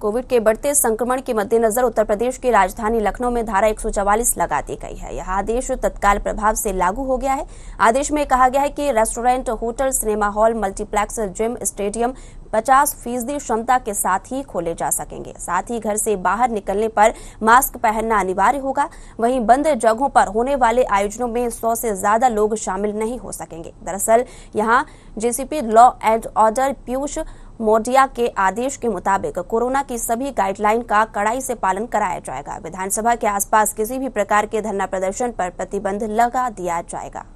Covid के बढ़ते संक्रमण के मद्देनजर उत्तर प्रदेश की राजधानी लखनऊ में धारा 144 लगा दी गई है यह आदेश तत्काल प्रभाव से लागू हो गया है आदेश में कहा गया है कि restaurant hotel cinema hall multiplex gym stadium 50 फीसदी क्षमता के साथ ही खोले जा सकेंगे साथ ही घर से बाहर निकलने पर मास्क पहनना अनिवार्य होगा वहीं बंद जगहों पर होने वाले आयोजनों में 100 से ज्यादा लोग शामिल नहीं हो सकेंगे दरअसल यहां JCP law and order Piyush Mordia के आदेश के मुताबिक कोरोना की सभी गाइडलाइन का कड़ाई से पालन कराया जाएगा विधानसभा के आसपास किसी भी प्रकार के धरना प्रदर्शन पर प्रतिबंध लगा दिया जाएगा